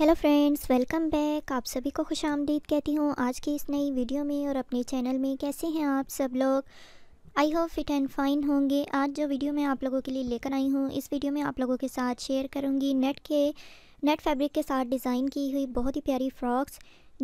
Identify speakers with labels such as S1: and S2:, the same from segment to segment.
S1: hello friends welcome back आप सभी को खुश आमदीद कहती हूँ आज की इस नई वीडियो में और अपने चैनल में कैसे हैं आप सब लोग I hope fit and fine होंगे आज जो वीडियो मैं आप लोगों के लिए लेकर आई हूँ इस वीडियो में आप लोगों के साथ शेयर करूँगी नेट के नेट फैब्रिक के साथ डिज़ाइन की हुई बहुत ही प्यारी फ्रॉक्स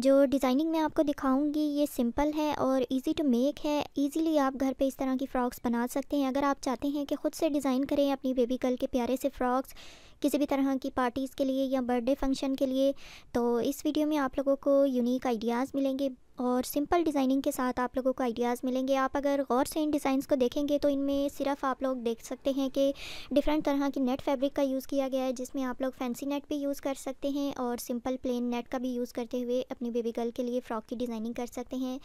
S1: जो डिज़ाइनिंग मैं आपको दिखाऊंगी ये सिंपल है और इजी टू मेक है इजीली आप घर पे इस तरह की फ़्रॉक्स बना सकते हैं अगर आप चाहते हैं कि ख़ुद से डिज़ाइन करें अपनी बेबी गर्ल के प्यारे से फ़्रॉक्स किसी भी तरह की पार्टीज़ के लिए या बर्थडे फंक्शन के लिए तो इस वीडियो में आप लोगों को यूनिक आइडियाज़ मिलेंगे और सिंपल डिज़ाइनिंग के साथ आप लोगों को आइडियाज़ मिलेंगे आप अगर गौर से इन डिज़ाइंस को देखेंगे तो इनमें सिर्फ आप लोग देख सकते हैं कि डिफरेंट तरह की नेट फैब्रिक का यूज़ किया गया है जिसमें आप लोग फैंसी नेट भी यूज़ कर सकते हैं और सिंपल प्लेन नेट का भी यूज़ करते हुए अपनी बेबी गर्ल के लिए फ़्रॉक की डिज़ाइनिंग कर सकते हैं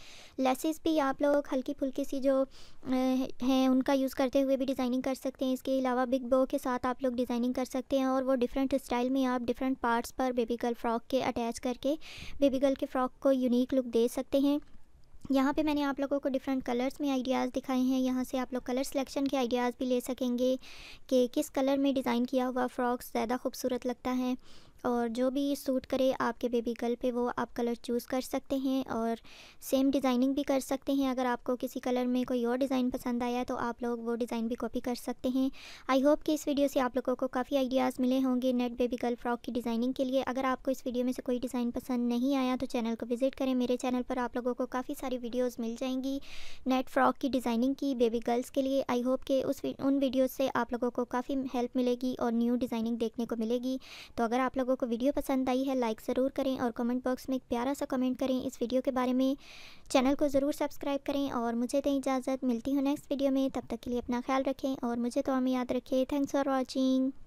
S1: लेसेस भी आप लोग हल्की फुल्की सी जो हैं उनका यूज़ करते हुए भी डिज़ाइनिंग कर सकते हैं इसके अलावा बिग बो के साथ आप लोग डिज़ाइनिंग कर सकते हैं और वो डिफरेंट स्टाइल में आप डिफरेंट पार्ट्स पर बेबी गर्ल फ़्रॉक के अटैच करके बेबी गर्ल के फ़्रॉक को यूनिक लुक दे सकते सकते हैं यहाँ पे मैंने आप लोगों को डिफरेंट कलर्स में आइडियाज़ दिखाए हैं यहाँ से आप लोग कलर सिलेक्शन के आइडियाज़ भी ले सकेंगे कि किस कलर में डिज़ाइन किया हुआ फ़्रॉक्स ज़्यादा खूबसूरत लगता है और जो भी सूट करे आपके बेबी गर्ल पे वो आप कलर चूज़ कर सकते हैं और सेम डिज़ाइनिंग भी कर सकते हैं अगर आपको किसी कलर में कोई और डिज़ाइन पसंद आया तो आप लोग वो डिज़ाइन भी कॉपी कर सकते हैं आई होप कि इस वीडियो से आप लोगों को काफ़ी आइडियाज़ मिले होंगे नेट बेबी गर्ल फ्रॉक की डिज़ाइनिंग के लिए अगर आपको इस वीडियो में से कोई डिज़ाइन पसंद नहीं आया तो चैनल को विज़िट करें मेरे चैनल पर आप लोगों को काफ़ी सारी वीडियोज़ मिल जाएंगी नेट फ्रॉक की डिज़ाइनिंग की बेबी गर्ल्स के लिए आई होप के उस उन वीडियोज़ से आप लोगों को काफ़ी हेल्प मिलेगी और न्यू डिज़ाइनिंग देखने को मिलेगी तो अगर आप लोगों लोगों को वीडियो पसंद आई है लाइक ज़रूर करें और कमेंट बॉक्स में एक प्यारा सा कमेंट करें इस वीडियो के बारे में चैनल को ज़रूर सब्सक्राइब करें और मुझे दें इजाज़त मिलती हूँ नेक्स्ट वीडियो में तब तक के लिए अपना ख्याल रखें और मुझे तो हमें याद रखें थैंक्स फॉर वॉचिंग